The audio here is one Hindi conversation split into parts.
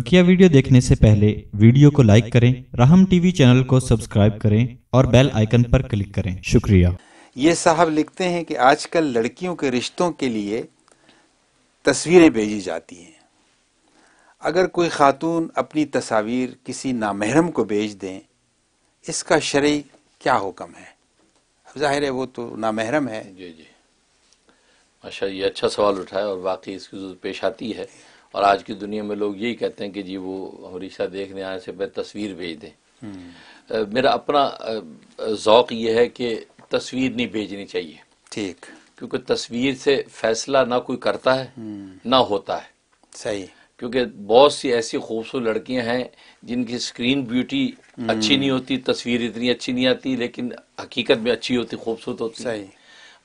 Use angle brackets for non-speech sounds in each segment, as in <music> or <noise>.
बकिया वीडियो देखने से पहले वीडियो को लाइक करें राहम टीवी चैनल को सब्सक्राइब करें और बेल आइकन पर क्लिक करें शुक्रिया ये साहब लिखते हैं कि आजकल लड़कियों के रिश्तों के लिए तस्वीरें भेजी जाती हैं अगर कोई खातून अपनी तस्वीर किसी नामहरम को भेज दें इसका शर् क्या हुक्म है जाहिर है वो तो नामहरम है जी जी अच्छा ये अच्छा सवाल उठाया और वाकई इसकी पेश आती है और आज की दुनिया में लोग यही कहते हैं कि जी वो हरीशा देखने आए से मैं तस्वीर भेज दें हम्म। मेरा अपना जौक ये है कि तस्वीर नहीं भेजनी चाहिए ठीक क्योंकि तस्वीर से फैसला ना कोई करता है हम्म। ना होता है सही क्योंकि बहुत सी ऐसी खूबसूरत लड़कियां हैं जिनकी स्क्रीन ब्यूटी अच्छी हम्म। नहीं होती तस्वीर इतनी अच्छी नहीं आती लेकिन हकीकत में अच्छी होती खूबसूरत होती सही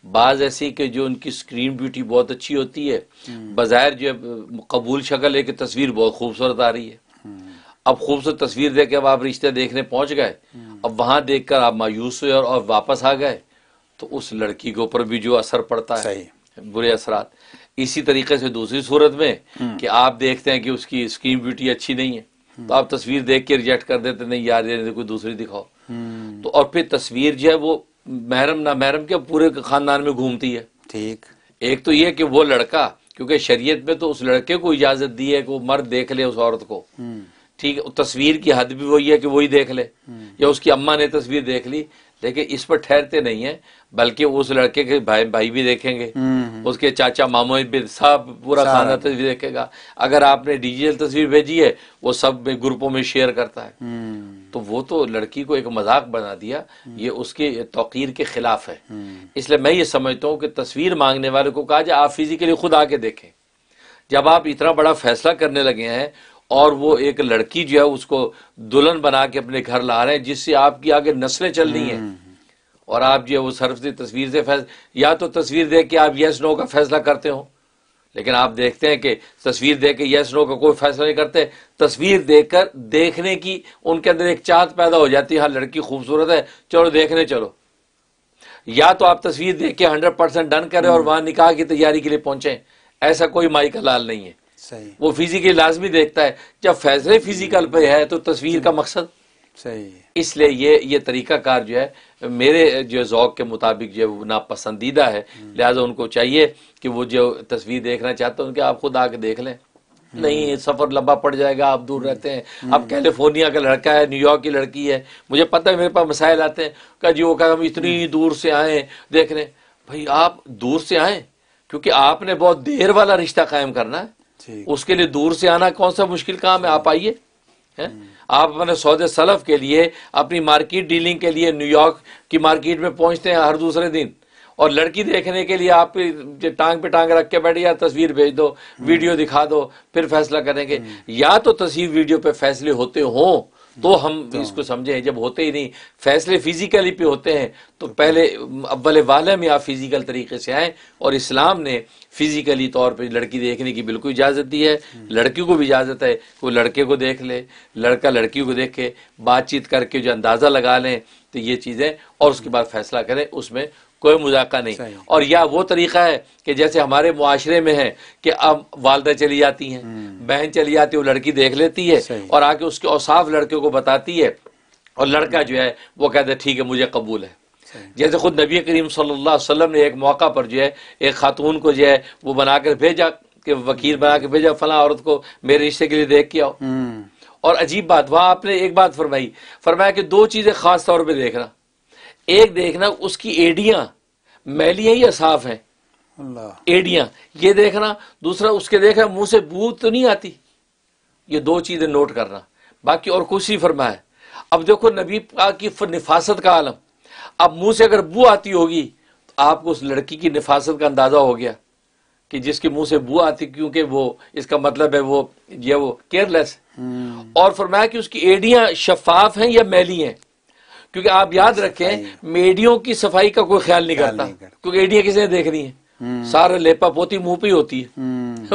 बाज़ ऐसी कि जो उनकी स्क्रीन ब्यूटी बहुत अच्छी होती है हम्म। बाज़ाहिर जो कबूल शक्ल है कि तस्वीर बहुत खूबसूरत आ रही है हम्म। अब खूबसूरत तस्वीर देख अब आप रिश्ते देखने पहुंच गए हम्म। अब वहां देखकर आप मायूस हुए और, और वापस आ गए तो उस लड़की के ऊपर भी जो असर पड़ता है बुरे असरात इसी तरीके से दूसरी सूरत में कि आप देखते हैं कि उसकी स्क्रीन ब्यूटी अच्छी नहीं है तो आप तस्वीर देख के रिजेक्ट कर देते नहीं यार ये तो कोई दूसरी दिखाओ तो और फिर तस्वीर जो है वो महरम ना महरम के पूरे खानदान में घूमती है ठीक एक तो यह कि वो लड़का क्योंकि शरीयत में तो उस लड़के को इजाजत दी है कि वो मर्द देख ले उस औरत को हम्म। ठीक है तस्वीर की हद भी वही है कि वही देख ले हम्म। या उसकी अम्मा ने तस्वीर देख ली लेकिन इस पर ठहरते नहीं है बल्कि उस लड़के के भाई भाई भी देखेंगे हम्म, उसके चाचा मामो भी सब पूरा खाना तस्वीर देखेगा अगर आपने डिजिटल तस्वीर भेजी है वो सब ग्रुपों में शेयर करता है तो वो तो लड़की को एक मजाक बना दिया हम्म। ये उसके तोकीर के खिलाफ है हम्म। इसलिए मैं ये समझता हूँ कि तस्वीर मांगने वाले को कहा जाए आप फिजिकली खुद आके देखें जब आप इतना बड़ा फैसला करने लगे हैं और वो एक लड़की जो है उसको दुल्हन बना के अपने घर ला रहे हैं जिससे आपकी आगे नस्लें चल रही हैं हम्म। और आप जो है वो सर्फ से तस्वीर से फैसला या तो तस्वीर देख के आप यस नो का फैसला करते हो लेकिन आप देखते हैं कि तस्वीर देख के यस नो का कोई फैसला नहीं करते तस्वीर देख कर देखने की उनके अंदर एक चाहत पैदा हो जाती है हाँ लड़की खूबसूरत है चलो देखने चलो या तो आप तस्वीर देख के हंड्रेड परसेंट डन करें और हम्म। वहां निकाह की तैयारी के लिए पहुंचे ऐसा कोई माई का लाल नहीं है सही वो फिजिकली लाजमी देखता है जब फैसले फिजिकल पे है तो तस्वीर का मकसद सही इसलिए ये ये कार जो है मेरे जो ज़ौक के मुताबिक जो है नापसंदीदा है हम्म। लिहाजा उनको चाहिए कि वो जो तस्वीर देखना चाहते हैं उनके आप खुद आके देख लें हम्म। नहीं सफ़र लंबा पड़ जाएगा आप दूर हम्म। रहते हैं अब कैलिफोर्निया का लड़का है न्यूयॉर्क की लड़की है मुझे पता है मेरे पास मसाइल आते हैं कहा जी वो कहा हम इतनी दूर से आए देख रहे भाई आप दूर से आए क्योंकि आपने बहुत देर वाला रिश्ता कायम करना है उसके लिए दूर से आना कौन सा मुश्किल काम है आप आइए आप अपने सौदे सलफ के लिए अपनी मार्केट डीलिंग के लिए न्यूयॉर्क की मार्केट में पहुंचते हैं हर दूसरे दिन और लड़की देखने के लिए आप टांग पे टांग रख के बैठ या तस्वीर भेज दो हम्म। वीडियो दिखा दो फिर फैसला करेंगे हम्म। या तो तस्वीर वीडियो पे फैसले होते हों तो हम तो इसको समझे जब होते ही नहीं फैसले फिजिकली पे होते हैं तो पहले अव्वल वाले में आप फिजिकल तरीके से आए और इस्लाम ने फिजिकली तौर पे लड़की देखने की बिल्कुल इजाज़त दी है हम्म। लड़की को भी इजाज़त है वो लड़के को देख ले लड़का लड़की को देखे बातचीत करके जो अंदाज़ा लगा लें तो ये चीज़ें और उसके बाद फैसला करें उसमें कोई मुजाका नहीं और या वो तरीका है कि जैसे हमारे मुआरे में है कि अब वालदा चली जाती हैं हम्म। बहन चली जाती है वो लड़की देख लेती है और आके उसके औसाफ लड़के को बताती है और लड़का हम्म। जो है वो कहता है ठीक है मुझे कबूल है जैसे खुद नबी करीम सल्लल्लाहु अलैहि वसल्लम ने एक मौका पर जो है एक खातून को जो है वो बनाकर भेजा कि वकील हम्म। बना के भेजा फला औरत को मेरे रिश्ते के लिए देख के आओ और अजीब बात वहाँ आपने एक बात फरमाई फरमाया कि दो चीज़ें खास तौर पर देखना एक देखना उसकी एडिया मैली हैं या साफ है एडिया ये देखना दूसरा उसके देखना मुंह से बू तो नहीं आती ये दो चीजें नोट करना बाकी और कुछ ही फरमाया अब देखो नबी पाक की निफासत का आलम अब मुंह से अगर बू आती होगी तो आपको उस लड़की की निफासत का अंदाजा हो गया कि जिसके मुंह से बू आती क्योंकि वो इसका मतलब है वो ये वो केयरलेस हम्म। और फरमाया कि उसकी एडियां शफाफ हैं या मैली हैं क्योंकि आप याद रखें मेडियों की सफाई का कोई ख्याल नहीं करता क्योंकि एडिया किसी ने देख रही है हम्म। सारा लेपा पोती मुंह पे होती है वो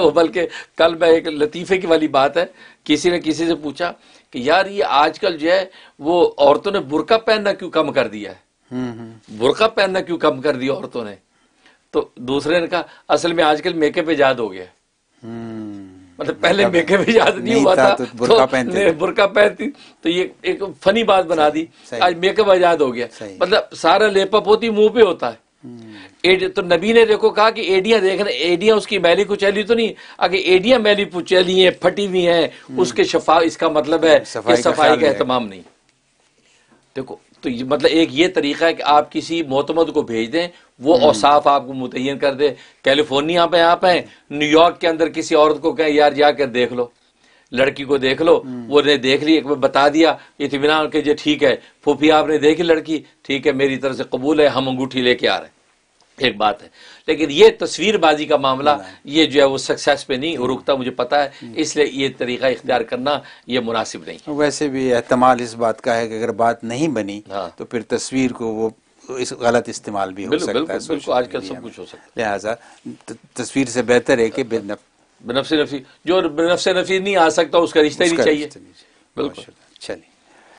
हम्म। <laughs> बल्कि कल मैं एक लतीफे की वाली बात है किसी ने किसी से पूछा कि यार ये आजकल जो है वो औरतों ने बुरका पहनना क्यों कम कर दिया है हम्म, बुरका पहनना क्यों कम कर दिया औरतों ने तो दूसरे ने कहा असल में आजकल मेकअप इजाद हो गया है मतलब पहले मेकअप इजाजत नहीं, नहीं हुआ था, था तो, तो बुरका पहनती बुरका पहनती तो ये एक फनी बात बना दी आज मेकअप आजाद हो गया मतलब सारा लेपअप होती मुंह पे होता है हम्म। एड, तो नबी ने देखो कहा कि एडियां देख रहे एडियां उसकी मैली को चली तो नहीं अगर एडियां मैली को चली है फटी हुई है हम्म। उसके शफा इसका मतलब है सफाई, सफाई का एहतमाम नहीं देखो तो मतलब एक ये तरीका है कि आप किसी मोतमद को भेज दें वो हम्म। औसाफ आपको मुतयन कर दे कैलिफोर्निया पे आप हैं न्यूयॉर्क के अंदर किसी औरत को कहें यार जाकर देख लो लड़की को देख लो हम्म। वो ने देख ली एक बार बता दिया इतमान के जो ठीक है फूफी आपने देखी लड़की ठीक है मेरी तरफ से कबूल है हम अंगूठी लेके आ रहे हैं एक बात है लेकिन ये तस्वीरबाजी का मामला ये जो है वो सक्सेस पे नहीं रुकता मुझे पता है इसलिए ये तरीका इख्तियार करना ये मुनासिब नहीं वैसे भी अहतमाल इस बात का है कि अगर बात नहीं बनी हाँ। तो फिर तस्वीर को वो इस गलत इस्तेमाल भी हो सकता है आजकल सब कुछ हो सकता है लिहाजा तस्वीर से बेहतर है कि बेनफ नफी जो बेनफ नफी नहीं आ सकता उसका रिश्ता ही नहीं चाहिए बिल्कुल चलिए